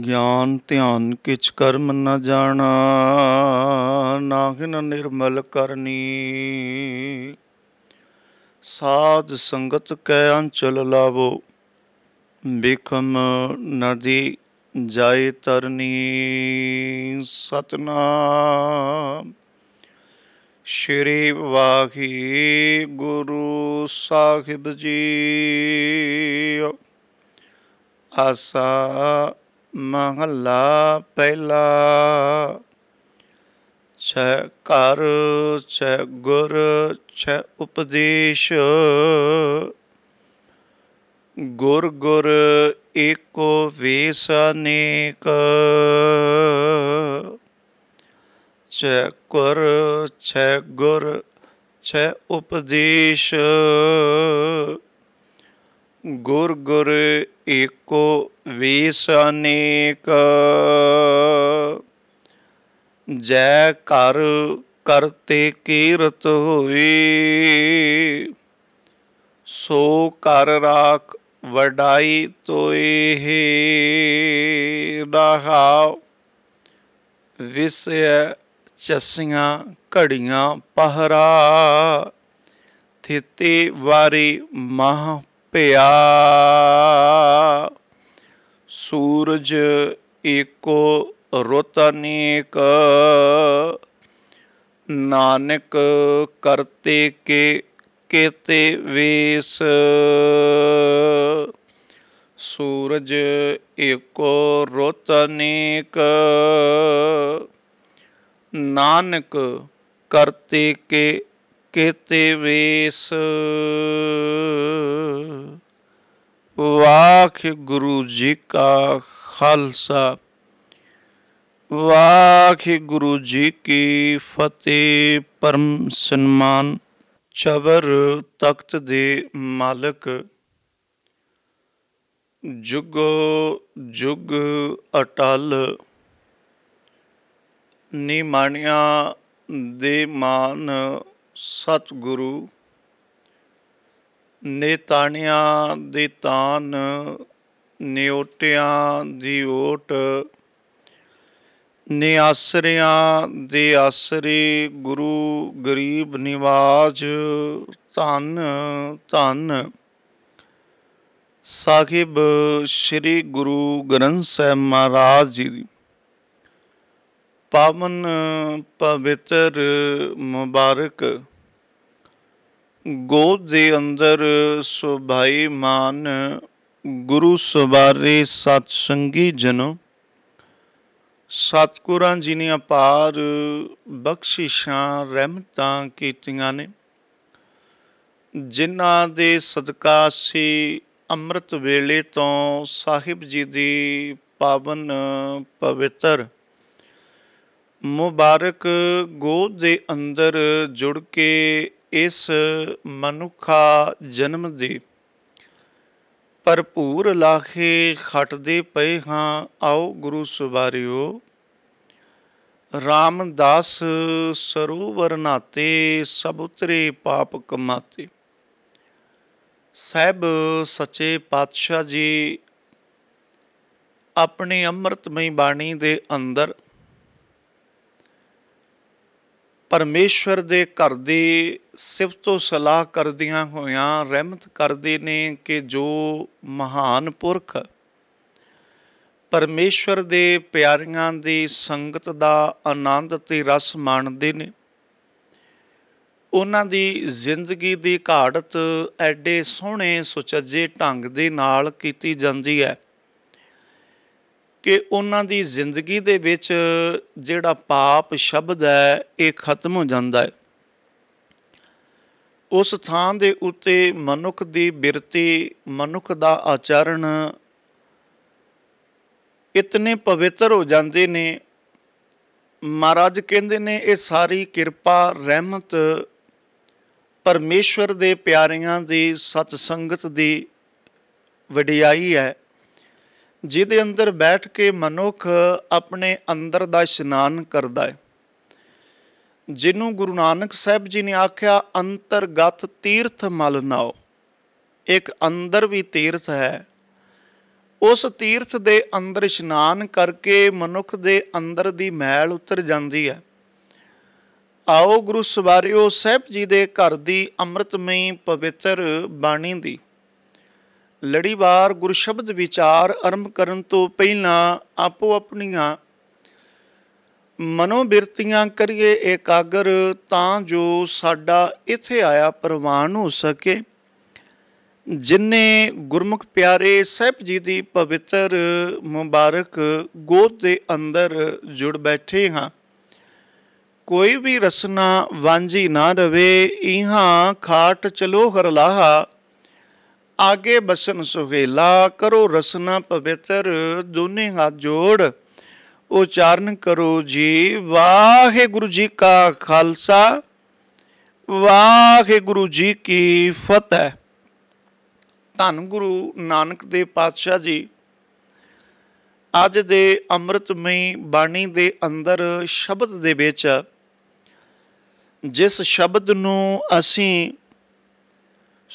ਗਿਆਨ ਧਿਆਨ ਕਿਛ ਕਰਮ ਨ ਜਾਣਾ ਨਾਹਿਨ ਨਿਰਮਲ ਕਰਨੀ ਸਾਧ ਸੰਗਤ ਕੈ ਅੰਚਲ ਲਾਵੋ ਬਿਖਮ ਨਦੀ ਜਾਇ ਤਰਨੀ ਸਤਨਾਮ ਸ਼੍ਰੀ ਵਾਹੀ ਗੁਰੂ ਸਾਹਿਬ ਜੀ ਆਸਾ ਮਹੱਲਾ ਪਹਿਲਾ ਛੈ ਕਰ ਛੈ ਗੁਰ ਛੈ ਉਪਦੇਸ਼ ਗੁਰ ਗੁਰ ਏਕੋ ਵੇਸ ਅਨੇਕ ਛੈ ਕਰ ਛੈ ਗੁਰ ਛੈ ਉਪਦੇਸ਼ ਗੁਰ ਗੁਰ ਏਕੋ ਵੇਸ ਅਨੇਕ ਜੈ ਕਰ ਕਰਤੇ ਕੀਰਤ ਹੋਈ ਸੋ ਕਰ ਰਾਖ ਵਡਾਈ ਤੋਏ ਹੀ ਰਹਾ ਵਿਸਯ ਚਸੀਆਂ ਘੜੀਆਂ ਪਹਰਾ ਥਿਤੇ ਵਾਰੀ ਮਹਾ ਪਿਆ ਸੂਰਜ ਏਕੋ ਰੁੱਤ ਅਨੇਕ ਨਾਨਕ ਕਰਤੇ ਕੇ ਕੇਤੇ ਵੇਸ ਸੂਰਜ ਏਕੋ ਰੁੱਤ ਅਨੇਕ ਨਾਨਕ ਕਰਤੇ ਕੇ ਕੇਤੇ ਵੇਸ ਵਾਖ ਗੁਰੂ ਜੀ ਕਾ ਖਾਲਸਾ ਵਾਖ ਗੁਰੂ ਜੀ ਕੀ ਫਤਿਹ ਪਰਮ ਸਨਮਾਨ ਚਬਰ ਤਖਤ ਦੇ ਮਾਲਕ ਜੁਗੋ ਜੁਗ ਅਟਲ ਮਾਨਿਆ ਦੇ ਮਾਨ ਸਤਿਗੁਰੂ ਨੇਤਾਨਿਆਂ ਦੇ ਤਾਨ ਨਿਉਟਿਆਂ ਦੀ ਓਟ ਨਿਆਸਰਿਆਂ ਦੇ ਆਸਰੇ ਗੁਰੂ ਗਰੀਬ ਨਿਵਾਜ ਧੰਨ ਧੰਨ ਸਾਹਿਬ ਸ੍ਰੀ ਗੁਰੂ ਗ੍ਰੰਥ ਸਾਹਿਬ ਮਹਾਰਾਜ ਜੀ ਪਾਵਨ ਪਵਿੱਤਰ ਮੁਬਾਰਕ ਗੋਦ ਦੇ ਅੰਦਰ ਸੁਭਾਈ ਮਾਨ ਗੁਰੂ ਸਵਾਰੇ ਸਤ ਸੰਗੀ ਜਨੋ ਸਤਿਗੁਰਾਂ ਜੀ ਨੇ ਅਪਾਰ ਬਖਸ਼ਿਸ਼ਾਂ ਰਹਿਮਤਾਂ ਕੀਤੀਆਂ ਨੇ ਜਿਨ੍ਹਾਂ ਦੇ ਸਦਕਾ ਸੀ ਅੰਮ੍ਰਿਤ ਵੇਲੇ ਤੋਂ ਸਾਹਿਬ ਜੀ ਦੀ ਪਾਵਨ ਪਵਿੱਤਰ ਮੁਬਾਰਕ ਗੋਦ ਦੇ ਅੰਦਰ ਜੁੜ ਕੇ ਇਸ ਮਨੁੱਖਾ ਜਨਮ ਦੇ ਭਰਪੂਰ ਲਾਖੇ ਖਟਦੇ ਪਏ ਹਾਂ ਆਓ ਗੁਰੂ ਸਵਾਰਿਓ ਰਾਮਦਾਸ ਸਰੋਵਰ ਨਾਤੇ ਸਭ ਉਤਰੇ ਪਾਪ ਕਮਾਤੇ ਸਹਿਬ ਸੱਚੇ ਪਾਤਸ਼ਾਹ ਜੀ ਆਪਣੇ ਅੰਮ੍ਰਿਤਮਈ ਬਾਣੀ ਦੇ ਅੰਦਰ ਪਰਮੇਸ਼ਵਰ ਦੇ ਘਰ ਦੀ ਸਿਫਤੋ ਸਲਾਹ ਕਰਦੀਆਂ ਹੋਇਆਂ ਰਹਿਮਤ ਕਰਦੇ ਨੇ ਕਿ ਜੋ ਮਹਾਨ ਪੁਰਖ ਪਰਮੇਸ਼ਵਰ ਦੇ ਪਿਆਰਿਆਂ ਦੀ ਸੰਗਤ ਦਾ ਆਨੰਦ ਤੇ ਰਸ ਮਾਣਦੇ ਨੇ ਉਹਨਾਂ ਦੀ ਜ਼ਿੰਦਗੀ ਦੀ ਘਾੜਤ ਐਡੇ ਸੋਹਣੇ ਸੁਚੱਜੇ ਢੰਗ ਦੇ ਨਾਲ ਕੀਤੀ ਜਾਂਦੀ ਹੈ ਕਿ ਉਹਨਾਂ ਦੀ ਜ਼ਿੰਦਗੀ ਦੇ ਵਿੱਚ ਜਿਹੜਾ ਪਾਪ ਸ਼ਬਦ ਹੈ ਇਹ ਖਤਮ ਹੋ ਜਾਂਦਾ ਹੈ ਉਸ ਥਾਂ ਦੇ ਉੱਤੇ ਮਨੁੱਖ ਦੀ ਬਿਰਤੀ ਮਨੁੱਖ ਦਾ ਆਚਰਣ ਇਤਨੇ ਪਵਿੱਤਰ ਹੋ ਜਾਂਦੇ ਨੇ ਮਹਾਰਾਜ ਕਹਿੰਦੇ ਨੇ ਇਹ ਸਾਰੀ ਕਿਰਪਾ ਰਹਿਮਤ ਪਰਮੇਸ਼ਵਰ ਦੇ ਪਿਆਰਿਆਂ ਦੀ ਸਤ ਸੰਗਤ ਦੀ ਵਡਿਆਈ ਹੈ ਜਿਹਦੇ ਅੰਦਰ ਬੈਠ ਕੇ ਮਨੁੱਖ ਆਪਣੇ ਅੰਦਰ ਦਾ ਇਸ਼ਨਾਨ ਕਰਦਾ ਹੈ ਜਿਹਨੂੰ ਗੁਰੂ ਨਾਨਕ ਸਾਹਿਬ ਜੀ ਨੇ ਆਖਿਆ ਅੰਤਰਗਤ ਤੀਰਥ ਮਲ ਨਾਓ ਇੱਕ ਅੰਦਰ ਵੀ ਤੀਰਥ ਹੈ ਉਸ ਤੀਰਥ ਦੇ ਅੰਦਰ ਇਸ਼ਨਾਨ ਕਰਕੇ ਮਨੁੱਖ ਦੇ ਅੰਦਰ ਦੀ ਮੈਲ ਉਤਰ ਜਾਂਦੀ ਹੈ ਆਓ ਗੁਰੂ ਸਵਾਰਿਓ ਸਾਹਿਬ ਜੀ ਦੇ ਘਰ ਦੀ ਅੰਮ੍ਰਿਤਮਈ ਪਵਿੱਤਰ ਬਾਣੀ ਦੀ ਲੜੀਵਾਰ ਗੁਰਸ਼ਬਦ ਵਿਚਾਰ ਅਰੰਭ ਕਰਨ ਤੋਂ ਪਹਿਲਾਂ ਆਪੋ ਆਪਣੀਆਂ ਮਨੋਬਿਰਤੀਆਂ ਕਰੀਏ ਇਕਾਗਰ ਤਾਂ ਜੋ ਸਾਡਾ ਇੱਥੇ ਆਇਆ ਪ੍ਰਵਾਨ ਹੋ ਸਕੇ ਜਿਨਨੇ ਗੁਰਮੁਖ ਪਿਆਰੇ ਸਹਿਬ ਜੀ ਦੀ ਪਵਿੱਤਰ ਮੁਬਾਰਕ ਗੋਦ ਦੇ ਅੰਦਰ ਜੁੜ ਬੈਠੇ ਹਾਂ ਕੋਈ ਵੀ ਰਸਨਾ ਵਾਂਝੀ ਨਾ ਰਵੇ ਇਹਾਂ ਖਾਟ ਚਲੋ ਹਰਲਾਹਾ ਆਗੇ ਬਸਨ ਸੁਹੇਲਾ ਕਰੋ ਰਸਨਾ ਪਵਿੱਤਰ ਦੋਨੇ ਹੱਥ ਜੋੜ ਉਚਾਰਨ ਕਰੋ ਜੀ ਵਾਹਿਗੁਰੂ ਜੀ ਕਾ ਖਾਲਸਾ ਵਾਹਿਗੁਰੂ ਜੀ ਕੀ ਫਤਿਹ ਧੰਨ ਗੁਰੂ ਨਾਨਕ ਦੇਵ ਪਾਤਸ਼ਾਹ ਜੀ ਅੱਜ ਦੇ ਅੰਮ੍ਰਿਤਮਈ ਬਾਣੀ ਦੇ ਅੰਦਰ ਸ਼ਬਦ ਦੇ ਵਿੱਚ ਜਿਸ ਸ਼ਬਦ ਨੂੰ ਅਸੀਂ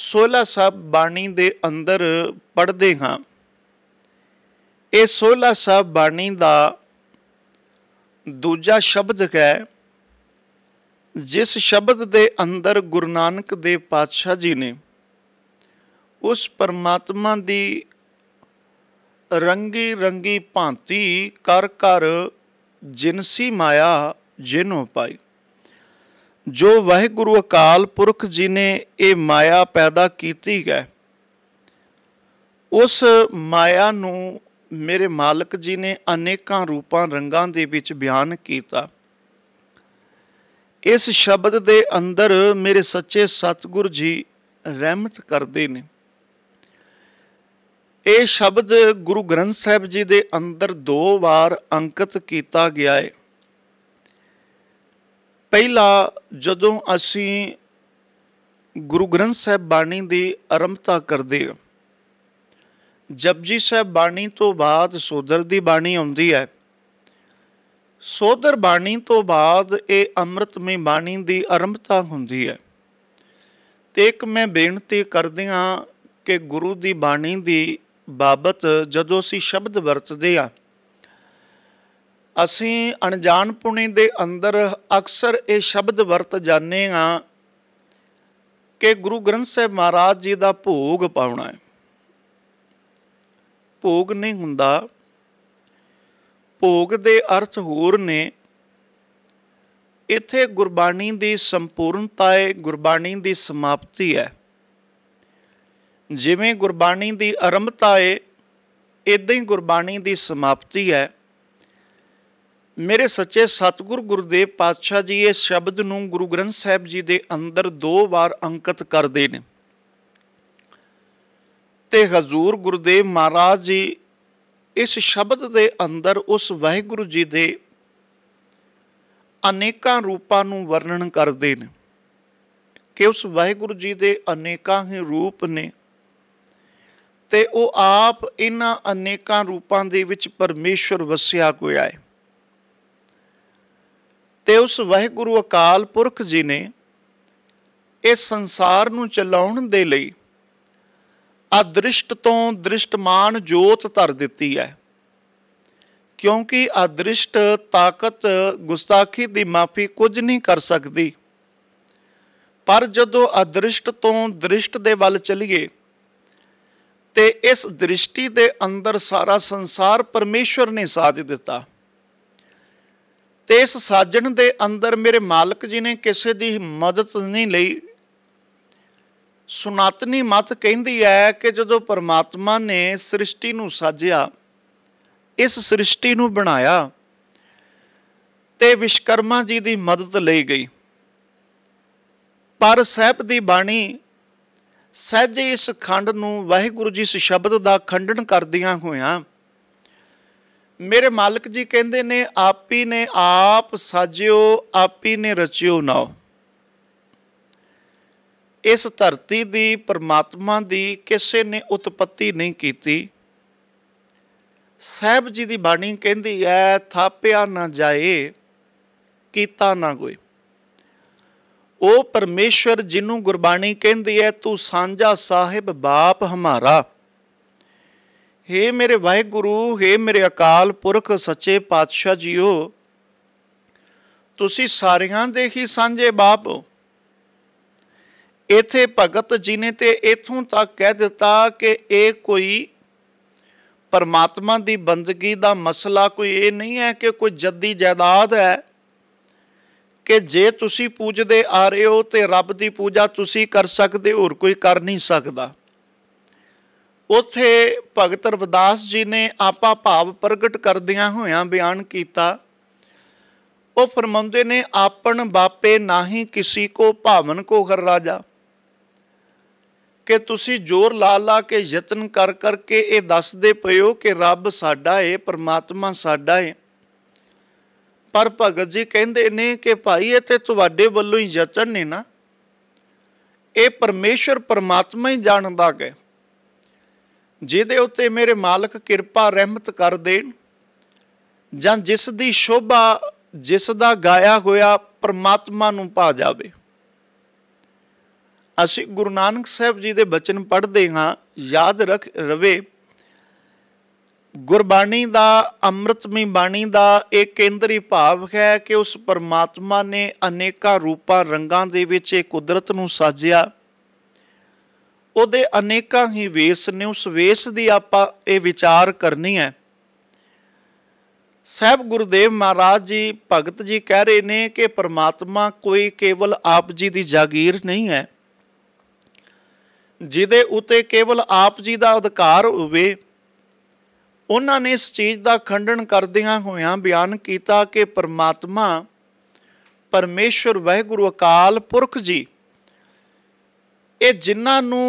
16 ਸਾਹਿਬ ਬਾਣੀ ਦੇ ਅੰਦਰ ਪੜਦੇ ਹਾਂ ਇਹ 16 ਸਾਹਿਬ ਬਾਣੀ ਦਾ ਦੂਜਾ ਸ਼ਬਦ ਹੈ ਜਿਸ ਸ਼ਬਦ ਦੇ ਅੰਦਰ ਗੁਰੂ ਨਾਨਕ ਦੇ ਪਾਤਸ਼ਾਹ ਜੀ ਨੇ ਉਸ ਪਰਮਾਤਮਾ ਦੀ ਰੰਗੀ ਰੰਗੀ ਭਾਂਤੀ ਕਰ ਕਰ ਜਿਨਸੀ ਮਾਇਆ ਜਿਨੋਂ ਪਾਈ ਜੋ ਵਾਹਿਗੁਰੂ ਅਕਾਲ ਪੁਰਖ ਜੀ ਨੇ ਇਹ ਮਾਇਆ ਪੈਦਾ ਕੀਤੀ ਹੈ ਉਸ ਮਾਇਆ ਨੂੰ ਮੇਰੇ ਮਾਲਕ ਜੀ ਨੇ ਅਨੇਕਾਂ ਰੂਪਾਂ ਰੰਗਾਂ ਦੇ ਵਿੱਚ ਬਿਆਨ ਕੀਤਾ ਇਸ ਸ਼ਬਦ ਦੇ ਅੰਦਰ ਮੇਰੇ ਸੱਚੇ ਸਤਿਗੁਰ ਜੀ ਰਹਿਮਤ ਕਰਦੇ ਨੇ ਇਹ ਸ਼ਬਦ ਗੁਰੂ ਗ੍ਰੰਥ ਸਾਹਿਬ ਜੀ ਦੇ ਅੰਦਰ ਦੋ ਵਾਰ ਅੰਕਿਤ ਕੀਤਾ ਗਿਆ ਹੈ ਪਹਿਲਾ ਜਦੋਂ ਅਸੀਂ ਗੁਰੂ ਗ੍ਰੰਥ ਸਾਹਿਬ ਬਾਣੀ ਦੀ ਆਰੰਭਤਾ ਕਰਦੇ ਹਾਂ ਜਪਜੀ ਸਾਹਿਬ ਬਾਣੀ ਤੋਂ ਬਾਅਦ ਸੋਦਰ ਦੀ ਬਾਣੀ ਆਉਂਦੀ ਹੈ ਸੋਦਰ ਬਾਣੀ ਤੋਂ ਬਾਅਦ ਇਹ ਅੰਮ੍ਰਿਤਮਈ ਬਾਣੀ ਦੀ ਆਰੰਭਤਾ ਹੁੰਦੀ ਹੈ ਤੇ ਇੱਕ ਮੈਂ ਬੇਨਤੀ ਕਰਦੇ ਹਾਂ ਕਿ ਗੁਰੂ ਦੀ ਬਾਣੀ ਦੀ ਬਾਬਤ ਜਦੋਂ ਅਸੀਂ ਸ਼ਬਦ ਵਰਤਦੇ ਆ ਅਸੀਂ ਅਣਜਾਣ ਦੇ ਅੰਦਰ ਅਕਸਰ ਇਹ ਸ਼ਬਦ ਵਰਤ ਜਾਂਦੇ ਆ ਕਿ ਗੁਰੂ ਗ੍ਰੰਥ ਸਾਹਿਬ ਮਹਾਰਾਜ ਜੀ ਦਾ ਭੋਗ ਪਾਉਣਾ ਹੈ ਭੋਗ ਨਹੀਂ ਹੁੰਦਾ ਭੋਗ ਦੇ ਅਰਥ ਹੋਰ ਨੇ ਇੱਥੇ ਗੁਰਬਾਣੀ ਦੀ ਸੰਪੂਰਨਤਾ ਹੈ ਗੁਰਬਾਣੀ ਦੀ ਸਮਾਪਤੀ ਹੈ ਜਿਵੇਂ ਗੁਰਬਾਣੀ ਦੀ ਆਰੰਭਤਾ ਹੈ ਇਦਾਂ ਹੀ ਗੁਰਬਾਣੀ ਦੀ ਸਮਾਪਤੀ ਹੈ ਮੇਰੇ ਸੱਚੇ ਸਤਿਗੁਰ ਗੁਰਦੇਵ ਪਾਤਸ਼ਾਹ ਜੀ ਇਹ ਸ਼ਬਦ ਨੂੰ ਗੁਰੂ ਗ੍ਰੰਥ ਸਾਹਿਬ ਜੀ ਦੇ ਅੰਦਰ ਦੋ ਵਾਰ ਅੰਕਿਤ ਕਰਦੇ ਨੇ ਤੇ ਹਜ਼ੂਰ ਗੁਰਦੇਵ ਮਹਾਰਾਜ ਜੀ ਇਸ ਸ਼ਬਦ ਦੇ ਅੰਦਰ ਉਸ ਵਾਹਿਗੁਰੂ ਜੀ ਦੇ ਅਨੇਕਾਂ ਰੂਪਾਂ ਨੂੰ ਵਰਣਨ ਕਰਦੇ ਨੇ ਕਿ ਉਸ ਵਾਹਿਗੁਰੂ ਜੀ ਦੇ ਅਨੇਕਾਂ ਹੀ ਰੂਪ ਨੇ ਤੇ ਉਹ ਆਪ ਇਹਨਾਂ ਅਨੇਕਾਂ ਰੂਪਾਂ ਦੇ ਵਿੱਚ ਪਰਮੇਸ਼ਰ ਵਸਿਆ ਹੋਇਆ ਹੈ ਤੇ ਉਸ ਵਾਹਿਗੁਰੂ ਅਕਾਲ ਪੁਰਖ ਜੀ ਨੇ ਇਸ ਸੰਸਾਰ ਨੂੰ ਚਲਾਉਣ ਦੇ ਲਈ ਅਦ੍ਰਿਸ਼ਟ ਤੋਂ ਦ੍ਰਿਸ਼ਟਮਾਨ ਜੋਤ ਧਰ ਦਿੱਤੀ ਹੈ ਕਿਉਂਕਿ ਅਦ੍ਰਿਸ਼ਟ ਤਾਕਤ ਗੁਸਤਾਖੀ ਦੀ ਮਾਫੀ ਕੁਝ ਨਹੀਂ ਕਰ ਸਕਦੀ ਪਰ ਜਦੋਂ ਅਦ੍ਰਿਸ਼ਟ ਤੋਂ ਦ੍ਰਿਸ਼ਟ ਦੇ ਵੱਲ ਚਲੀਏ ਤੇ ਇਸ ਦ੍ਰਿਸ਼ਟੀ ਦੇ ਅੰਦਰ ਸਾਰਾ ਸੰਸਾਰ ਪਰਮੇਸ਼ਵਰ ਨੇ ਸਾਜ ਦਿੱਤਾ ਤੇ ਇਸ ਸਾਜਣ ਦੇ ਅੰਦਰ ਮੇਰੇ ਮਾਲਕ ਜੀ ਨੇ ਕਿਸੇ ਦੀ ਮਦਦ ਨਹੀਂ ਲਈ ਸੁਨਾਤਨੀ ਮਤ ਕਹਿੰਦੀ ਹੈ ਕਿ ਜਦੋਂ ਪਰਮਾਤਮਾ ਨੇ ਸ੍ਰਿਸ਼ਟੀ ਨੂੰ ਸਾਜਿਆ ਇਸ ਸ੍ਰਿਸ਼ਟੀ ਨੂੰ ਬਣਾਇਆ ਤੇ ਵਿਸ਼ਕਰਮਾ ਜੀ ਦੀ ਮਦਦ ਲਈ ਗਈ ਪਰ ਸਹਿਬ ਦੀ ਬਾਣੀ ਸਹਿਜੇ ਇਸ ਖੰਡ ਨੂੰ ਵਾਹਿਗੁਰੂ ਜੀ ਇਸ ਸ਼ਬਦ ਦਾ ਖੰਡਨ ਕਰਦਿਆਂ ਹੋਇਆਂ ਮੇਰੇ ਮਾਲਕ ਜੀ ਕਹਿੰਦੇ ਨੇ ਆਪੀ ਨੇ ਆਪ ਸਾਜਿਓ ਆਪੀ ਨੇ ਰਚਿਓ ਨਾਉ ਇਸ ਧਰਤੀ ਦੀ ਪਰਮਾਤਮਾ ਦੀ ਕਿਸੇ ਨੇ ਉਤਪਤੀ ਨਹੀਂ ਕੀਤੀ ਸਹਿਬ ਜੀ ਦੀ ਬਾਣੀ ਕਹਿੰਦੀ ਹੈ ਥਾਪਿਆ ਨਾ ਜਾਏ ਕੀਤਾ ਨਾ ਕੋਈ ਉਹ ਪਰਮੇਸ਼ਵਰ ਜਿਹਨੂੰ ਗੁਰਬਾਣੀ ਕਹਿੰਦੀ ਹੈ ਤੂੰ ਸਾਂਝਾ ਸਾਹਿਬ ਬਾਪ ਹਮਾਰਾ हे ਮੇਰੇ ਵਾਹਿਗੁਰੂ हे मेरे अकाल पुरख सच्चे ਪਾਤਸ਼ਾਹ जीओ ਤੁਸੀਂ ਸਾਰਿਆਂ ਦੇ ਹੀ ਸਾਂਝੇ ਬਾਪ ਇਥੇ ਭਗਤ ਜੀ ਨੇ ਤੇ ਇਥੋਂ ਤੱਕ ਕਹਿ ਦਿੱਤਾ ਕਿ ਇਹ ਕੋਈ ਪਰਮਾਤਮਾ ਦੀ ਬੰਦਗੀ ਦਾ ਮਸਲਾ ਕੋਈ ਇਹ ਨਹੀਂ ਹੈ ਕਿ ਕੋਈ ਜੱਦੀ ਜਾਇਦਾਦ ਹੈ ਕਿ ਜੇ ਤੁਸੀਂ ਪੂਜਦੇ ਆ ਰਹੇ ਹੋ ਤੇ ਰੱਬ ਦੀ ਪੂਜਾ ਤੁਸੀਂ ਕਰ ਸਕਦੇ ਹੋਰ ਕੋਈ ਕਰ ਨਹੀਂ ਸਕਦਾ ਉਥੇ ਭਗਤ ਰਵਿਦਾਸ ਜੀ ਨੇ ਆਪਾ ਭਾਵ ਪ੍ਰਗਟ ਕਰਦਿਆਂ ਹੋਇਆਂ ਬਿਆਨ ਕੀਤਾ ਉਹ ਫਰਮਾਉਂਦੇ ਨੇ ਆਪਣ ਬਾਪੇ ਨਾਹੀ ਕਿਸੇ ਕੋ ਭਾਵਨ ਕੋ ਘਰ ਰਾਜਾ ਕਿ ਤੁਸੀਂ ਜ਼ੋਰ ਲਾ ਲਾ ਕੇ ਯਤਨ ਕਰ ਕਰਕੇ ਇਹ ਦੱਸਦੇ ਪਇਓ ਕਿ ਰੱਬ ਸਾਡਾ ਏ ਪਰਮਾਤਮਾ ਸਾਡਾ ਏ ਪਰ ਭਗਤ ਜੀ ਕਹਿੰਦੇ ਨੇ ਕਿ ਭਾਈ ਇਹ ਤੇ ਤੁਹਾਡੇ ਵੱਲੋਂ ਹੀ ਯਤਨ ਨੇ ਨਾ ਇਹ ਪਰਮੇਸ਼ਰ ਪਰਮਾਤਮਾ ਹੀ ਜਾਣਦਾ ਹੈ ਜਿਹਦੇ ਉੱਤੇ ਮੇਰੇ ਮਾਲਕ ਕਿਰਪਾ ਰਹਿਮਤ ਕਰ ਦੇਣ ਜਾਂ ਜਿਸ ਦੀ ਸ਼ੋਭਾ ਜਿਸ ਦਾ ਗਾਇਆ ਹੋਇਆ ਪਰਮਾਤਮਾ ਨੂੰ ਪਾ ਜਾਵੇ ਅਸੀਂ ਗੁਰੂ ਨਾਨਕ ਸਾਹਿਬ ਜੀ ਦੇ ਬਚਨ ਪੜ੍ਹਦੇ ਹਾਂ ਯਾਦ ਰੱਖ ਰਵੇ ਗੁਰਬਾਣੀ ਦਾ ਅੰਮ੍ਰਿਤਮਈ ਬਾਣੀ ਦਾ ਇਹ ਕੇਂਦਰੀ ਭਾਵ ਹੈ ਕਿ ਉਸ ਪਰਮਾਤਮਾ ਨੇ ਅਨੇਕਾਂ ਰੂਪਾਂ ਰੰਗਾਂ ਦੇ ਵਿੱਚ ਇਹ ਕੁਦਰਤ ਨੂੰ ਸਾਜਿਆ ਉਹਦੇ ਅਨੇਕਾਂ ਹੀ ਵੇਸ ਨੇ ਉਸ ਵੇਸ ਦੀ ਆਪਾਂ ਇਹ ਵਿਚਾਰ ਕਰਨੀ ਹੈ ਸਹਿਬ ਗੁਰਦੇਵ ਮਹਾਰਾਜ ਜੀ ਭਗਤ ਜੀ ਕਹਿ ਰਹੇ ਨੇ ਕਿ ਪਰਮਾਤਮਾ ਕੋਈ ਕੇਵਲ ਆਪ ਜੀ ਦੀ ਜਾਗੀਰ ਨਹੀਂ ਹੈ ਜਿਹਦੇ ਉਤੇ ਕੇਵਲ ਆਪ ਜੀ ਦਾ ਅਧਿਕਾਰ ਹੋਵੇ ਉਹਨਾਂ ਨੇ ਇਸ ਚੀਜ਼ ਦਾ ਖੰਡਨ ਕਰਦਿਆਂ ਹੋਇਆਂ ਬਿਆਨ ਕੀਤਾ ਕਿ ਪਰਮਾਤਮਾ ਪਰਮੇਸ਼ਰ ਵਾਹਿਗੁਰੂ ਅਕਾਲ ਪੁਰਖ ਜੀ ਇਹ ਜਿਨ੍ਹਾਂ ਨੂੰ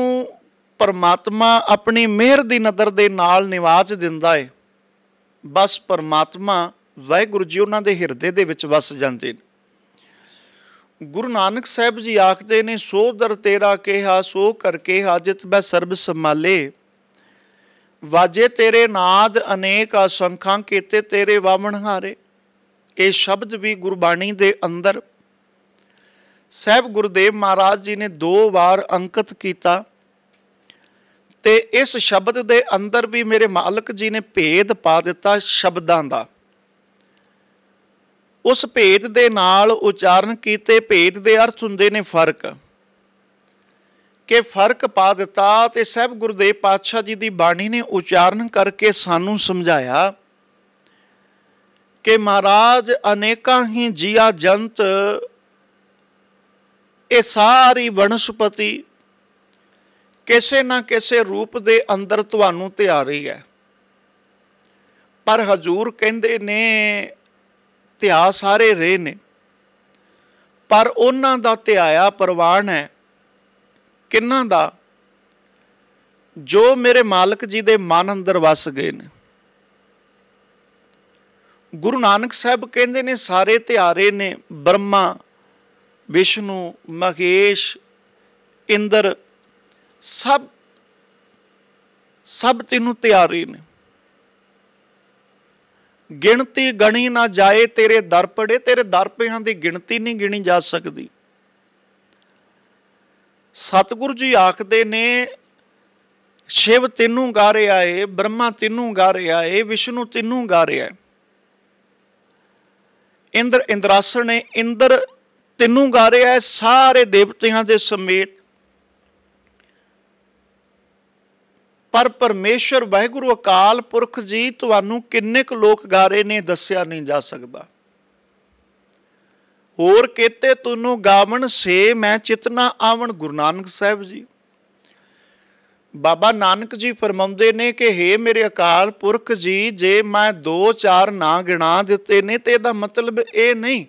ਪਰਮਾਤਮਾ ਆਪਣੀ ਮਿਹਰ ਦੀ ਨਜ਼ਰ ਦੇ ਨਾਲ ਨਿਵਾਜ ਦਿੰਦਾ ਹੈ ਬਸ ਪਰਮਾਤਮਾ ਵਾਹਿਗੁਰੂ ਜੀ ਉਹਨਾਂ ਦੇ ਹਿਰਦੇ ਦੇ ਵਿੱਚ ਵਸ ਜਾਂਦੇ ਨੇ ਗੁਰੂ ਨਾਨਕ ਸਾਹਿਬ ਜੀ ਆਖਦੇ ਨੇ ਸੋ ਦਰ ਤੇਰਾ ਕਿਹਾ ਸੋ ਕਰਕੇ ਹਾਜਤ ਬੈ ਸਰਬ ਸੰਭਾਲੇ ਵਾਜੇ ਤੇਰੇ ਨਾਦ ਅਨੇਕ ਅਸੰਖਾਂ ਕੀਤੇ ਤੇਰੇ ਵਾਵਣ ਹਾਰੇ ਇਹ ਸ਼ਬਦ ਵੀ ਗੁਰਬਾਣੀ ਦੇ ਅੰਦਰ ਸਹਿਬ ਗੁਰਦੇਵ ਮਹਾਰਾਜ ਜੀ ਨੇ ਦੋ ਵਾਰ ਅੰਕਿਤ ਕੀਤਾ ਤੇ ਇਸ ਸ਼ਬਦ ਦੇ ਅੰਦਰ ਵੀ ਮੇਰੇ ਮਾਲਕ ਜੀ ਨੇ ਭੇਦ ਪਾ ਦਿੱਤਾ ਸ਼ਬਦਾਂ ਦਾ ਉਸ ਭੇਦ ਦੇ ਨਾਲ ਉਚਾਰਨ ਕੀਤੇ ਭੇਦ ਦੇ ਅਰਥ ਹੁੰਦੇ ਨੇ ਫਰਕ ਕਿ ਫਰਕ ਪਾ ਦਿੱਤਾ ਤੇ ਸਹਿਬ ਗੁਰਦੇਵ ਪਾਤਸ਼ਾਹ ਜੀ ਦੀ ਬਾਣੀ ਨੇ ਉਚਾਰਨ ਕਰਕੇ ਸਾਨੂੰ ਸਮਝਾਇਆ ਕਿ ਮਹਾਰਾਜ ਅਨੇਕਾਂ ਹੀ ਜੀਆ ਜੰਤ ਇਹ ਸਾਰੀ ਵਣਸਪਤੀ ਕਿਸੇ ਨਾ ਕਿਸੇ ਰੂਪ ਦੇ ਅੰਦਰ ਤੁਹਾਨੂੰ ਧਿਆ ਰਹੀ ਹੈ ਪਰ ਹਜ਼ੂਰ ਕਹਿੰਦੇ ਨੇ ਧਿਆ ਸਾਰੇ ਰਹੇ ਨੇ ਪਰ ਉਹਨਾਂ ਦਾ ਧਿਆਇਆ ਪ੍ਰਵਾਨ ਹੈ ਕਿੰਨਾਂ ਦਾ ਜੋ ਮੇਰੇ ਮਾਲਕ ਜੀ ਦੇ ਮਨ ਅੰਦਰ ਵਸ ਗਏ ਨੇ ਗੁਰੂ ਨਾਨਕ ਸਾਹਿਬ ਕਹਿੰਦੇ ਨੇ ਸਾਰੇ ਧਿਆਰੇ ਨੇ ਬ੍ਰਹਮਾ ਵਿਸ਼ਨੂੰ ਮਹੇਸ਼ ਇੰਦਰ ਸਭ ਸਭ ਤੈਨੂੰ ਤਿਆਰੇ ਨੇ ਗਿਣਤੀ ਗਣੀ ਨਾ ਜਾਏ ਤੇਰੇ ਦਰ ਦਰਪੜੇ ਤੇਰੇ ਦਰ ਦਰਪਿਆਂ ਦੀ ਗਿਣਤੀ ਨਹੀਂ ਗਿਣੀ ਜਾ ਸਕਦੀ ਸਤਿਗੁਰੂ ਜੀ ਆਖਦੇ ਨੇ ਸ਼ਿਵ ਤੈਨੂੰ ਗਾ ਰਿਹਾ ਏ ਬ੍ਰਹਮਾ ਤੈਨੂੰ ਗਾ ਰਿਹਾ ਏ ਵਿਸ਼ਨੂੰ ਤੈਨੂੰ ਗਾ ਰਿਹਾ ਇੰਦਰ ਇੰਦਰਾਸਨ ਨੇ ਇੰਦਰ ਤੈਨੂੰ ਗਾ ਰਿਹਾ ਹੈ ਸਾਰੇ ਦੇਵਤਿਆਂ ਦੇ ਸਮੇਤ ਪਰ ਪਰਮੇਸ਼ਰ ਵਾਹਿਗੁਰੂ ਅਕਾਲ ਪੁਰਖ ਜੀ ਤੁਹਾਨੂੰ ਕਿੰਨੇ ਕੁ ਲੋਕ ਗਾ ਰਹੇ ਨੇ ਦੱਸਿਆ ਨਹੀਂ ਜਾ ਸਕਦਾ ਹੋਰ ਕੇਤੇ ਤੈਨੂੰ ਗਾਵਣ ਸੇ ਮੈਂ ਚਿਤਨਾ ਆਵਣ ਗੁਰੂ ਨਾਨਕ ਸਾਹਿਬ ਜੀ ਬਾਬਾ ਨਾਨਕ ਜੀ ਫਰਮਾਉਂਦੇ ਨੇ ਕਿ हे ਮੇਰੇ ਅਕਾਲ ਪੁਰਖ ਜੀ ਜੇ ਮੈਂ ਦੋ ਚਾਰ ਨਾਂ ਗਿਣਾ ਦਿੱਤੇ ਨੇ ਤੇ ਇਹਦਾ ਮਤਲਬ ਇਹ ਨਹੀਂ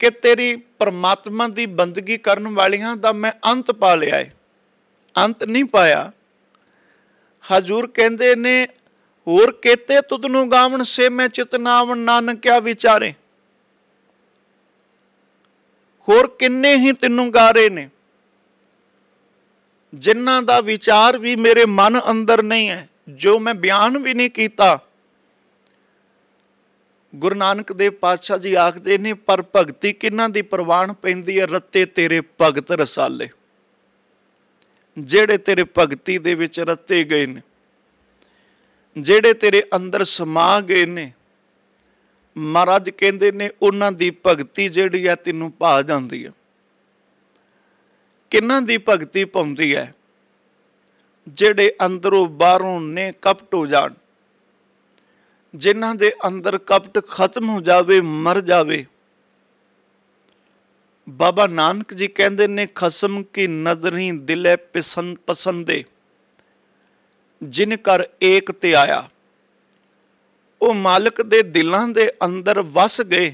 ਕਿ ਤੇਰੀ ਪਰਮਾਤਮਾ ਦੀ ਬੰਦਗੀ ਕਰਨ ਵਾਲਿਆਂ ਦਾ ਮੈਂ ਅੰਤ ਪਾ ਲਿਆ ਏ ਅੰਤ ਨਹੀਂ ਪਾਇਆ ਹਜ਼ੂਰ ਕਹਿੰਦੇ ਨੇ ਹੋਰ ਕੇਤੇ ਨੂੰ ਗਾਵਣ ਸੇ ਮੈਂ ਚਿਤਨਾਵਣ ਨਾਨਕਿਆ ਵਿਚਾਰੇ ਹੋਰ ਕਿੰਨੇ ਹੀ ਤੈਨੂੰ ਗਾਰੇ ਨੇ ਜਿਨ੍ਹਾਂ ਦਾ ਵਿਚਾਰ ਵੀ ਮੇਰੇ ਮਨ ਅੰਦਰ ਨਹੀਂ ਹੈ ਜੋ ਮੈਂ ਬਿਆਨ ਵੀ ਨਹੀਂ ਕੀਤਾ ਗੁਰੂ ਨਾਨਕ ਦੇਵ ਪਾਤਸ਼ਾਹ ਜੀ ਆਖਦੇ ਨੇ ਪਰ ਭਗਤੀ ਕਿੰਨਾਂ ਦੀ ਪ੍ਰਵਾਨ ਪੈਂਦੀ ਹੈ ਰੱਤੇ ਤੇਰੇ ਭਗਤ ਰਸਾਲੇ ਜਿਹੜੇ ਤੇਰੇ ਭਗਤੀ ਦੇ ਵਿੱਚ ਰੱਤੇ ਗਏ ਨੇ ਜਿਹੜੇ ਤੇਰੇ ਅੰਦਰ ਸਮਾ ਗਏ ਨੇ ਮਹਾਰਾਜ ਕਹਿੰਦੇ ਨੇ ਉਹਨਾਂ ਦੀ ਭਗਤੀ ਜਿਹੜੀ ਆ ਤੈਨੂੰ ਪਾ ਜਾਂਦੀ ਹੈ ਕਿੰਨਾਂ ਦੀ ਭਗਤੀ ਪਾਉਂਦੀ ਹੈ ਜਿਹੜੇ ਅੰਦਰੋਂ ਬਾਹਰੋਂ ਨੇ ਕਪਟ ਹੋ ਜਾਣ ਜਿਨ੍ਹਾਂ ਦੇ ਅੰਦਰ ਕਪਟ ਖਤਮ ਹੋ ਜਾਵੇ ਮਰ ਜਾਵੇ ਬਾਬਾ ਨਾਨਕ ਜੀ ਕਹਿੰਦੇ ਨੇ ਖਸਮ ਕੀ ਨਜ਼ਰੀ ਦਿਲੇ ਪਸੰਦ ਪਸੰਦੇ ਜਿਨ ਕਰ ਏਕ ਤੇ ਆਇਆ ਉਹ ਮਾਲਕ ਦੇ ਦਿਲਾਂ ਦੇ ਅੰਦਰ ਵਸ ਗਏ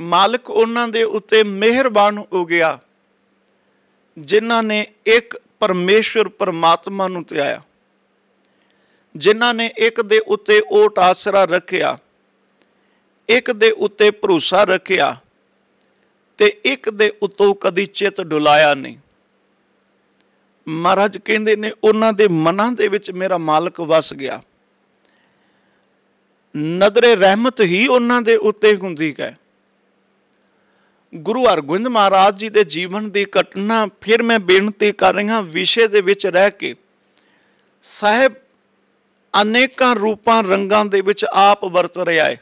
ਮਾਲਕ ਉਹਨਾਂ ਦੇ ਉੱਤੇ ਮਿਹਰਬਾਨ ਹੋ ਗਿਆ ਜਿਨ੍ਹਾਂ ਨੇ ਇੱਕ ਪਰਮੇਸ਼ਵਰ ਪਰਮਾਤਮਾ ਨੂੰ ਆਇਆ ਜਿਨ੍ਹਾਂ ਨੇ ਇੱਕ ਦੇ ਉੱਤੇ ਓਟ ਆਸਰਾ ਰੱਖਿਆ ਇੱਕ ਦੇ ਉੱਤੇ ਭਰੋਸਾ ਰੱਖਿਆ ਤੇ ਇੱਕ ਦੇ ਉਤੋਂ ਕਦੀ ਚਿਤ ਡੁਲਾਇਆ ਨਹੀਂ ਮਹਾਰਾਜ ਕਹਿੰਦੇ ਨੇ ਉਹਨਾਂ ਦੇ ਮਨਾਂ ਦੇ ਵਿੱਚ ਮੇਰਾ ਮਾਲਕ ਵਸ ਗਿਆ ਨਦਰੇ ਰਹਿਮਤ ਹੀ ਉਹਨਾਂ ਦੇ ਉੱਤੇ ਹੁੰਦੀ ਹੈ ਗੁਰੂ ਅਰਗੁੰਦ ਮਹਾਰਾਜ ਜੀ ਦੇ ਜੀਵਨ ਦੀ ਘਟਨਾ ਫਿਰ ਮੈਂ ਬੇਨਤੀ ਕਰ ਰਿਹਾ ਵਿਸ਼ੇ ਦੇ ਵਿੱਚ ਰਹਿ ਕੇ ਸਾਹਿਬ ਅਨੇਕਾਂ ਰੂਪਾਂ ਰੰਗਾਂ ਦੇ ਵਿੱਚ ਆਪ ਵਰਤ ਰਿਹਾ ਹੈ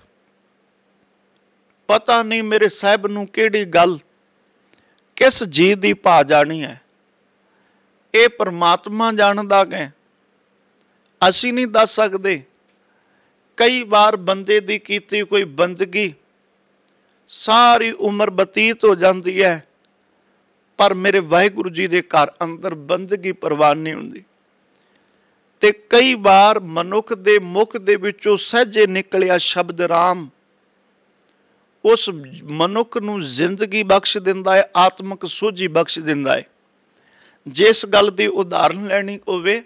ਪਤਾ ਨਹੀਂ ਮੇਰੇ ਸਾਹਿਬ ਨੂੰ ਕਿਹੜੀ ਗੱਲ ਕਿਸ ਜੀ ਦੀ ਭਾ ਜਾਣੀ ਹੈ ਇਹ ਪਰਮਾਤਮਾ ਜਾਣਦਾ ਹੈ ਅਸੀਂ ਨਹੀਂ ਦੱਸ ਸਕਦੇ ਕਈ ਵਾਰ ਬੰਦੇ ਦੀ ਕੀਤੀ ਕੋਈ ਬੰਦਗੀ ਸਾਰੀ ਉਮਰ ਬਤੀਤ ਹੋ ਜਾਂਦੀ ਹੈ ਪਰ ਮੇਰੇ ਵਾਹਿਗੁਰੂ ਜੀ ਦੇ ਘਰ ਅੰਦਰ ਬੰਦਗੀ ਪਰਵਾਨ ਨਹੀਂ ਹੁੰਦੀ ਤੇ ਕਈ ਵਾਰ ਮਨੁੱਖ ਦੇ ਮੁਖ ਦੇ ਵਿੱਚੋਂ ਸਹਜੇ ਨਿਕਲਿਆ ਸ਼ਬਦ ਰਾਮ ਉਸ ਮਨੁੱਖ ਨੂੰ ਜ਼ਿੰਦਗੀ ਬਖਸ਼ ਦਿੰਦਾ ਹੈ ਆਤਮਿਕ ਸੋਝੀ ਬਖਸ਼ ਦਿੰਦਾ ਹੈ ਜਿਸ ਗੱਲ ਦੀ ਉਦਾਹਰਣ ਲੈਣੀ ਹੋਵੇ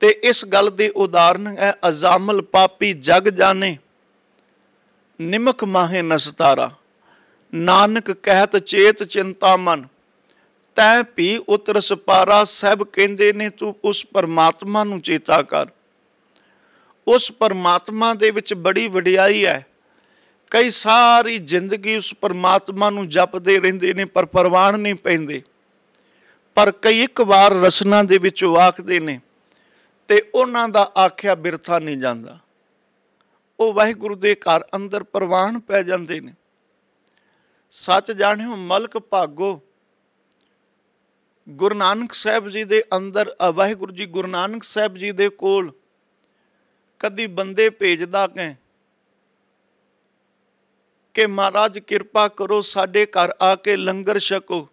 ਤੇ ਇਸ ਗੱਲ ਦੀ ਉਦਾਹਰਣ ਹੈ ਅਜ਼ਾਮਲ ਪਾਪੀ ਜਗ ਜਾਣੇ ਨਿਮਕ ਮਾਹੇ ਨਸਤਾਰਾ ਨਾਨਕ ਕਹਿਤ ਚੇਤ ਚਿੰਤਾ ਮਨ ਤੈ ਭੀ ਉਤਰ ਸਪਾਰਾ ਸਭ ਕਹਿੰਦੇ ਨੇ ਤੂੰ ਉਸ ਪਰਮਾਤਮਾ ਨੂੰ ਚੇਤਾ ਕਰ ਉਸ ਪਰਮਾਤਮਾ ਦੇ ਵਿੱਚ ਬੜੀ ਵਡਿਆਈ ਹੈ ਕਈ ਸਾਰੀ ਜ਼ਿੰਦਗੀ ਉਸ ਪਰਮਾਤਮਾ ਨੂੰ ਜਪਦੇ ਰਹਿੰਦੇ ਨੇ ਪਰ ਪਰਵਾਣ ਨਹੀਂ ਪੈਂਦੇ ਪਰ ਕਈ ਇੱਕ ਵਾਰ ਰਸਨਾ ਦੇ ਵਿੱਚ ਆਖਦੇ ਨੇ ਤੇ ਉਹਨਾਂ ਦਾ ਆਖਿਆ ਬਿਰਥਾ ਨਹੀਂ ਜਾਂਦਾ ਉਹ ਵਾਹਿਗੁਰੂ ਦੇ ਘਰ ਅੰਦਰ ਪਰਵਾਣ ਪੈ ਜਾਂਦੇ ਨੇ ਸੱਚ ਜਾਣਿਓ ਮਲਕ ਭਾਗੋ ਗੁਰੂ ਨਾਨਕ ਸਾਹਿਬ ਜੀ ਦੇ ਅੰਦਰ ਵਾਹਿਗੁਰੂ ਜੀ ਗੁਰੂ ਨਾਨਕ ਸਾਹਿਬ ਜੀ ਦੇ ਕੋਲ ਕਦੀ ਬੰਦੇ ਭੇਜਦਾ ਕਹੇ ਕਿ ਮਹਾਰਾਜ ਕਿਰਪਾ ਕਰੋ ਸਾਡੇ ਘਰ ਆ ਕੇ ਲੰਗਰ ਛਕੋ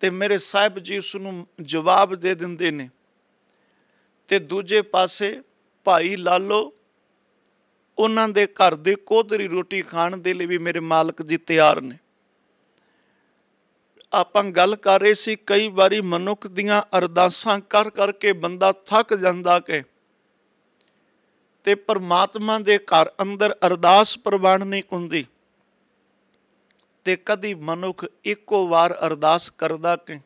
ਤੇ ਮੇਰੇ ਸਾਹਿਬ ਜੀ ਉਸ ਨੂੰ ਜਵਾਬ ਦੇ ਦਿੰਦੇ ਨੇ ਤੇ ਦੂਜੇ ਪਾਸੇ ਭਾਈ ਲਾਲੋ ਉਹਨਾਂ ਦੇ ਘਰ ਦੇ ਕੋਧਰੀ ਰੋਟੀ ਖਾਣ ਦੇ ਲਈ ਵੀ ਮੇਰੇ ਮਾਲਕ ਜੀ ਤਿਆਰ ਨੇ ਆਪਾਂ ਗੱਲ ਕਰ ਰਹੇ ਸੀ ਕਈ ਵਾਰੀ ਮਨੁੱਖ ਦੀਆਂ ਅਰਦਾਸਾਂ ਕਰ ਕਰਕੇ ਬੰਦਾ ਥੱਕ ਜਾਂਦਾ ਕਿ ਤੇ ਪਰਮਾਤਮਾ ਦੇ ਘਰ ਅੰਦਰ ਅਰਦਾਸ ਪ੍ਰਵਾਨ ਨਹੀਂ ਹੁੰਦੀ ਤੇ ਕਦੀ ਮਨੁੱਖ ਇੱਕੋ ਵਾਰ ਅਰਦਾਸ ਕਰਦਾ ਕਿ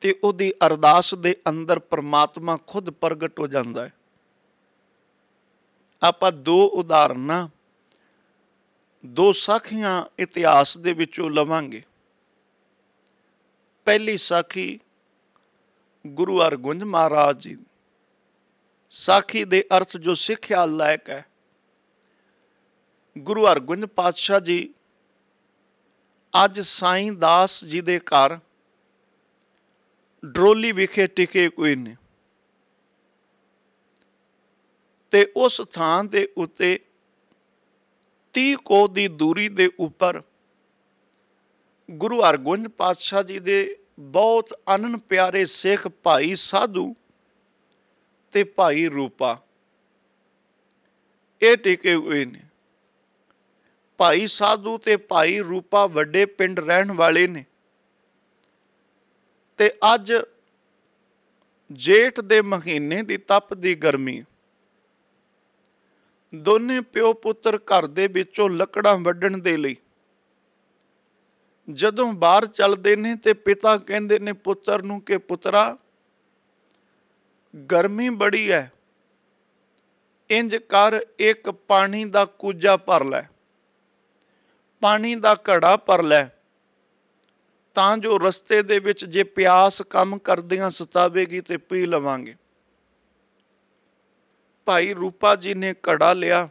ਤੇ ਉਹਦੀ ਅਰਦਾਸ ਦੇ ਅੰਦਰ ਪਰਮਾਤਮਾ ਖੁਦ ਪ੍ਰਗਟ ਹੋ ਜਾਂਦਾ ਹੈ ਆਪਾਂ ਦੋ ਉਦਾਹਰਨਾਂ ਦੋ ਸਾਖੀਆਂ ਇਤਿਹਾਸ ਦੇ ਵਿੱਚੋਂ ਲਵਾਂਗੇ ਪਹਿਲੀ ਸਾਖੀ ਗੁਰੂ ਅਰਗੁੰਜ ਮਹਾਰਾਜ ਜੀ ਸਾਖੀ ਦੇ ਅਰਥ ਜੋ ਸਿੱਖਿਆ ਲਾਇਕ ਹੈ ਗੁਰੂ ਅਰਗੁੰਜ ਪਾਤਸ਼ਾਹ ਜੀ ਅੱਜ ਸਾਈਂ ਦਾਸ ਜੀ ਦੇ ਘਰ ਡਰੋਲੀ ਵਿਖੇ ਟਿਕੇ ਕੋਈ ਨੇ ਤੇ ਉਸ ਥਾਂ ਦੇ ਉੱਤੇ 30 ਕੋਹ ਦੀ ਦੂਰੀ ਦੇ ਉੱਪਰ ਗੁਰੂ ਹਰਗੋਬਿੰਦ ਪਾਤਸ਼ਾਹ ਜੀ ਦੇ ਬਹੁਤ ਅਨਨ ਪਿਆਰੇ ਸਿੱਖ ਭਾਈ ਸਾਧੂ ਤੇ ਭਾਈ ਰੂਪਾ ਇਹ ਟਿਕੇ ਹੋਏ ਨੇ ਭਾਈ ਸਾਧੂ ਤੇ ਭਾਈ ਰੂਪਾ ਵੱਡੇ ਪਿੰਡ ਰਹਿਣ ਵਾਲੇ ਨੇ ਤੇ ਅੱਜ ਜੇਠ ਦੇ ਮਹੀਨੇ ਦੀ ਤਪ ਦੀ ਗਰਮੀ ਦੋਨੇ ਪਿਓ ਪੁੱਤਰ ਘਰ ਦੇ ਵਿੱਚੋਂ ਲੱਕੜਾਂ ਵੱਢਣ ਦੇ ਲਈ ਜਦੋਂ ਬਾਹਰ ਚੱਲਦੇ ਨੇ ਤੇ ਪਿਤਾ ਕਹਿੰਦੇ ਨੇ ਪੁੱਤਰ ਨੂੰ ਕਿ ਪੁੱਤਰਾ ਗਰਮੀ ਬੜੀ ਹੈ ਇੰਜ ਕਰ ਇੱਕ ਪਾਣੀ ਦਾ ਕੂਜਾ ਭਰ ਲੈ ਪਾਣੀ ਦਾ ਘੜਾ ਭਰ ਲੈ ਤਾਂ ਜੋ ਰਸਤੇ ਦੇ ਵਿੱਚ ਜੇ ਪਿਆਸ ਕੰਮ ਕਰਦਿਆਂ ਸਤਾਵੇਗੀ ਤੇ ਪੀ ਲਵਾਂਗੇ ਭਾਈ ਰੂਪਾ ਜੀ ਨੇ ਘੜਾ ਲਿਆ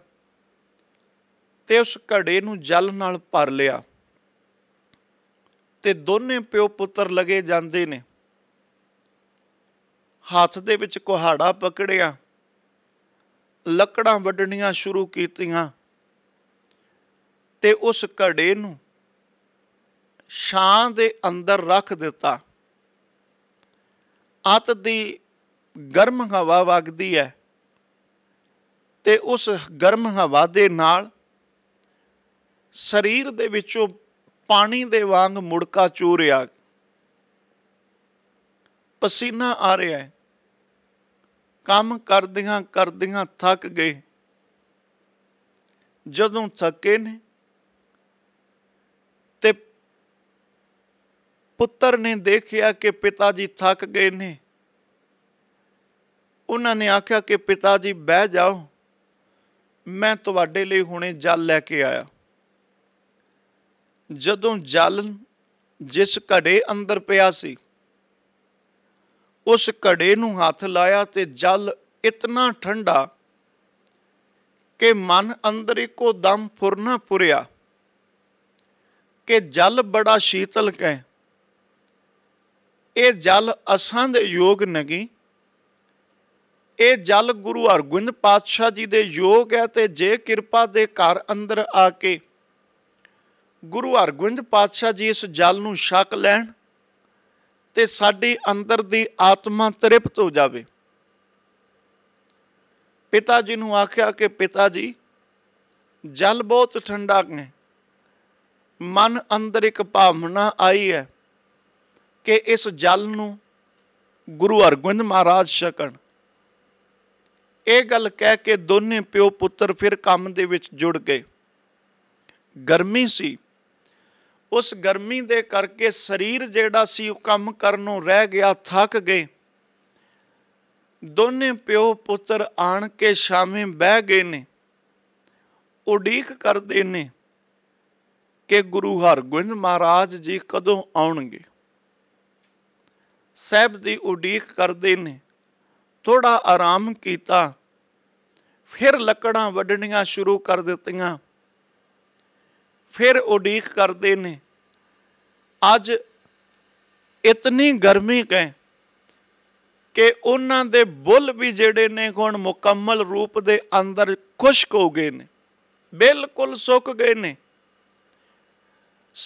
ਤੇ ਉਸ ਘੜੇ ਨੂੰ ਜਲ ਨਾਲ ਭਰ ਲਿਆ ਤੇ ਦੋਨੇ ਪਿਓ ਪੁੱਤਰ ਲਗੇ ਜਾਂਦੇ ਨੇ ਹੱਥ ਦੇ ਵਿੱਚ ਕੁਹਾੜਾ ਪਕੜਿਆ ਲੱਕੜਾਂ ਵੱਢਣੀਆਂ ਸ਼ੁਰੂ ਕੀਤੀਆਂ ਤੇ ਉਸ ਘੜੇ ਨੂੰ ਛਾਂ ਦੇ ਅੰਦਰ ਰੱਖ ਦਿੱਤਾ ਅਤ ਦੀ ਗਰਮ ਹਵਾ ਵਗਦੀ ਹੈ ਤੇ ਉਸ ਗਰਮ ਹਵਾ ਦੇ ਨਾਲ ਸਰੀਰ ਦੇ ਵਿੱਚੋਂ ਪਾਣੀ ਦੇ ਵਾਂਗ ਮੁੜਕਾ ਚੂ ਰਿਹਾ ਪਸੀਨਾ ਆ ਰਿਹਾ ਹੈ ਕੰਮ ਕਰਦਿਆਂ ਕਰਦਿਆਂ ਥੱਕ ਗਏ ਜਦੋਂ ਥੱਕੇ ਨੇ ਤੇ ਪੁੱਤਰ ਨੇ ਦੇਖਿਆ ਕਿ ਪਿਤਾ ਜੀ ਥੱਕ ਗਏ ਨੇ ਉਹਨਾਂ ਨੇ ਆਖਿਆ ਕਿ ਪਿਤਾ ਜੀ ਬਹਿ ਜਾਓ ਮੈਂ ਤੁਹਾਡੇ ਲਈ ਹੁਣੇ ਜਲ ਲੈ ਕੇ ਆਇਆ ਜਦੋਂ ਜਲ ਜਿਸ ਘੜੇ ਅੰਦਰ ਪਿਆ ਸੀ ਉਸ ਘੜੇ ਨੂੰ ਹੱਥ ਲਾਇਆ ਤੇ ਜਲ ਇਤਨਾ ਠੰਡਾ ਕਿ ਮਨ ਅੰਦਰ ਇੱਕੋ ਦਮ ਫੁਰਨਾ ਪੁਰਿਆ ਕਿ ਜਲ ਬੜਾ ਸ਼ੀਤਲ ਹੈ ਇਹ ਜਲ ਅਸਾਂ ਦੇ ਯੋਗ ਨਹੀਂ ਇਹ ਜਲ ਗੁਰੂ ਹਰਗੋਬਿੰਦ ਪਾਤਸ਼ਾਹ ਜੀ ਦੇ ਯੋਗ ਹੈ ਤੇ ਜੇ ਕਿਰਪਾ ਦੇ ਘਰ ਅੰਦਰ ਆ ਕੇ ਗੁਰੂ ਹਰਗੋਬਿੰਦ ਪਾਤਸ਼ਾਹ ਜੀ ਇਸ ਜਲ ਨੂੰ ਛਕ ਲੈਣ ਤੇ ਸਾਡੇ ਅੰਦਰ ਦੀ ਆਤਮਾ ਤ੍ਰਿਪਤ ਹੋ ਜਾਵੇ ਪਿਤਾ ਜੀ ਨੂੰ ਆਖਿਆ ਕਿ ਪਿਤਾ ਜੀ ਜਲ ਬਹੁਤ ਠੰਡਾ ਹੈ ਮਨ ਅੰਦਰ ਇੱਕ ਭਾਵਨਾ ਆਈ ਹੈ ਕਿ ਇਸ ਜਲ ਨੂੰ ਗੁਰੂ ਹਰਗੋਬਿੰਦ ਮਹਾਰਾਜ ਛਕਣ ਇਹ ਗੱਲ ਕਹਿ ਕੇ ਦੋਨੇ ਪਿਓ ਪੁੱਤਰ ਫਿਰ ਕੰਮ ਦੇ ਵਿੱਚ ਜੁੜ ਗਏ ਗਰਮੀ ਸੀ ਉਸ ਗਰਮੀ ਦੇ ਕਰਕੇ ਸਰੀਰ ਜਿਹੜਾ ਸੀ ਉਹ ਕੰਮ ਕਰਨ ਨੂੰ ਰਹਿ ਗਿਆ ਥੱਕ ਗਏ ਦੋਨੇ ਪਿਓ ਪੁੱਤਰ ਆਣ ਕੇ ਸ਼ਾਮੇ ਬਹਿ ਗਏ ਨੇ ਉਡੀਕ ਕਰਦੇ ਨੇ ਕਿ ਗੁਰੂ ਹਰਗੋਬਿੰਦ ਮਹਾਰਾਜ ਜੀ ਕਦੋਂ ਆਉਣਗੇ ਸਹਿਬ ਦੀ ਉਡੀਕ ਕਰਦੇ ਨੇ ਥੋੜਾ ਆਰਾਮ ਕੀਤਾ ਫਿਰ ਲੱਕੜਾਂ ਵੱਢਣੀਆਂ ਸ਼ੁਰੂ ਕਰ ਦਿੱਤੀਆਂ ਫਿਰ ਉਡੀਕ ਕਰਦੇ ਨੇ ਅੱਜ ਇਤਨੀ ਗਰਮੀ ਕਹੇ ਕਿ ਉਹਨਾਂ ਦੇ ਬੁੱਲ ਵੀ ਜਿਹੜੇ ਨੇ ਹੁਣ ਮੁਕੰਮਲ ਰੂਪ ਦੇ ਅੰਦਰ ਖੁਸ਼ਕ ਹੋ ਗਏ ਨੇ ਬਿਲਕੁਲ ਸੁੱਕ ਗਏ ਨੇ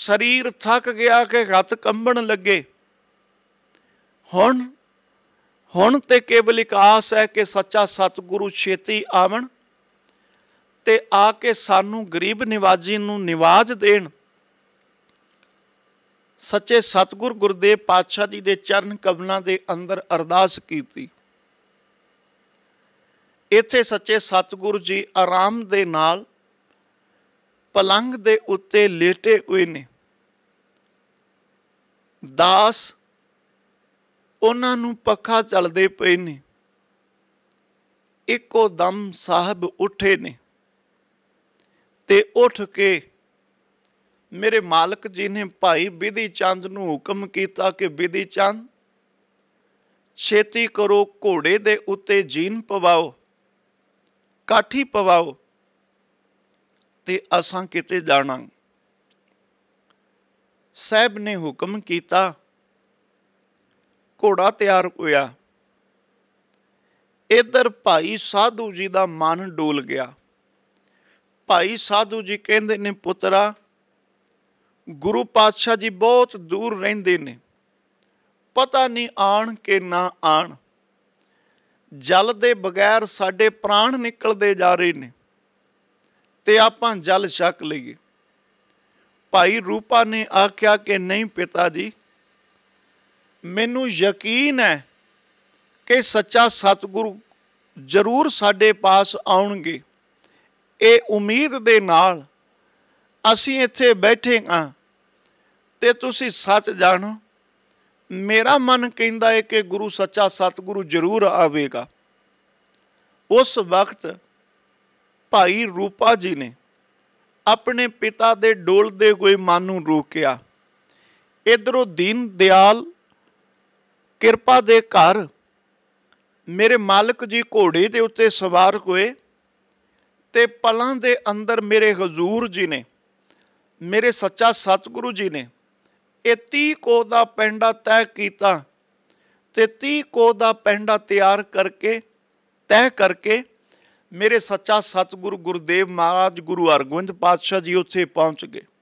ਸਰੀਰ ਥੱਕ ਗਿਆ ਕਿ ਹੱਥ ਕੰਬਣ ਲੱਗੇ ਹੁਣ ਹੁਣ ਤੇ ਕੇਵਲ ਇੱਕ ਆਸ ਹੈ ਕਿ ਸੱਚਾ ਸਤਿਗੁਰੂ ਛੇਤੀ ਆਵਣ ਤੇ ਆ ਕੇ ਸਾਨੂੰ ਗਰੀਬ ਨਿਵਾਜੀ ਨੂੰ ਨਿਵਾਜ ਦੇਣ ਸੱਚੇ ਸਤਗੁਰ ਗੁਰਦੇਵ ਪਾਤਸ਼ਾਹ ਜੀ ਦੇ ਚਰਨ ਕਮਲਾਂ ਦੇ ਅੰਦਰ ਅਰਦਾਸ ਕੀਤੀ ਇੱਥੇ ਸੱਚੇ ਸਤਗੁਰ ਜੀ ਆਰਾਮ ਦੇ ਨਾਲ ਪਲੰਗ ਦੇ ਉੱਤੇ ਲੇਟੇ ਹੋਏ ਨੇ ਦਾਸ ਉਹਨਾਂ ਨੂੰ ਪੱਖਾ ਚੱਲਦੇ ਪਏ ਨੇ ਇੱਕੋ ਦਮ ਸਾਹਿਬ ਉੱਠੇ ਨੇ ਤੇ ਉੱਠ ਕੇ ਮੇਰੇ ਮਾਲਕ ਜੀ ਨੇ ਭਾਈ ਵਿਧੀ ਚੰਦ ਨੂੰ ਹੁਕਮ ਕੀਤਾ ਕਿ ਵਿਧੀ ਚੰਦ ਛੇਤੀ ਕਰੋ ਘੋੜੇ ਦੇ ਉੱਤੇ ਜੀਨ ਪਵਾਓ ਕਾਠੀ ਪਵਾਓ ਤੇ ਅਸਾਂ ਕਿਤੇ ਜਾਣਾ ਸਹਿਬ ਨੇ ਹੁਕਮ ਕੀਤਾ ਘੋੜਾ ਤਿਆਰ ਹੋਇਆ ਇਧਰ ਭਾਈ ਸਾਧੂ ਜੀ ਦਾ ਮਨ ਡੋਲ ਗਿਆ ਭਾਈ ਸਾਧੂ ਜੀ ਕਹਿੰਦੇ ਨੇ ਪੁੱਤਰਾ ਗੁਰੂ ਪਾਤਸ਼ਾਹ ਜੀ ਬਹੁਤ ਦੂਰ ਰਹਿੰਦੇ ਨੇ ਪਤਾ ਨਹੀਂ ਆਣ ਕਿ ਨਾ ਆਣ ਜਲ ਦੇ ਬਗੈਰ ਸਾਡੇ ਪ੍ਰਾਣ ਨਿਕਲਦੇ ਜਾ ਰਹੇ ਨੇ ਤੇ ਆਪਾਂ ਜਲ ਛਕ ਲਈਏ ਭਾਈ ਰੂਪਾ ਨੇ ਆਖਿਆ ਕਿ ਨਹੀਂ ਪਿਤਾ ਜੀ ਮੈਨੂੰ ਯਕੀਨ ਹੈ ਕਿ ਸੱਚਾ ਸਤਿਗੁਰੂ ਜ਼ਰੂਰ ਸਾਡੇ ਪਾਸ ਆਉਣਗੇ ਇਹ ਉਮੀਦ ਦੇ ਨਾਲ ਅਸੀਂ ਇੱਥੇ ਬੈਠੇ ਹਾਂ ਤੇ ਤੁਸੀਂ ਸੱਚ ਜਾਣੋ ਮੇਰਾ ਮਨ ਕਹਿੰਦਾ ਹੈ ਕਿ ਗੁਰੂ ਸੱਚਾ ਸਤਿਗੁਰੂ ਜ਼ਰੂਰ ਆਵੇਗਾ ਉਸ ਵਕਤ ਭਾਈ ਰੂਪਾ ਜੀ ਨੇ ਆਪਣੇ ਪਿਤਾ ਦੇ ਡੋਲਦੇ ਹੋਏ ਮਨ ਨੂੰ ਰੋਕਿਆ ਇਧਰੋਂ ਦੀਨ ਦਿਆਲ ਕਿਰਪਾ ਦੇ ਘਰ ਮੇਰੇ ਮਾਲਕ ਜੀ ਘੋੜੇ ਦੇ ਉੱਤੇ ਸਵਾਰ ਹੋਏ ਤੇ ਪਲਾਂ ਦੇ ਅੰਦਰ ਮੇਰੇ ਹਜ਼ੂਰ ਜੀ ਨੇ ਮੇਰੇ ਸੱਚਾ ਸਤਿਗੁਰੂ ਜੀ ਨੇ ਕਿ 30 ਕੋ ਦਾ ਪੈਂਡਾ ਤੈਅ ਕੀਤਾ ਤੇ 30 ਕੋ ਦਾ ਪੈਂਡਾ ਤਿਆਰ ਕਰਕੇ ਤੈਅ ਕਰਕੇ ਮੇਰੇ ਸੱਚਾ ਸਤਿਗੁਰੂ ਗੁਰਦੇਵ ਮਹਾਰਾਜ ਗੁਰੂ ਅਰਗੋਬਿੰਦ ਪਾਤਸ਼ਾਹ ਜੀ ਉੱਥੇ ਪਹੁੰਚ ਗਏ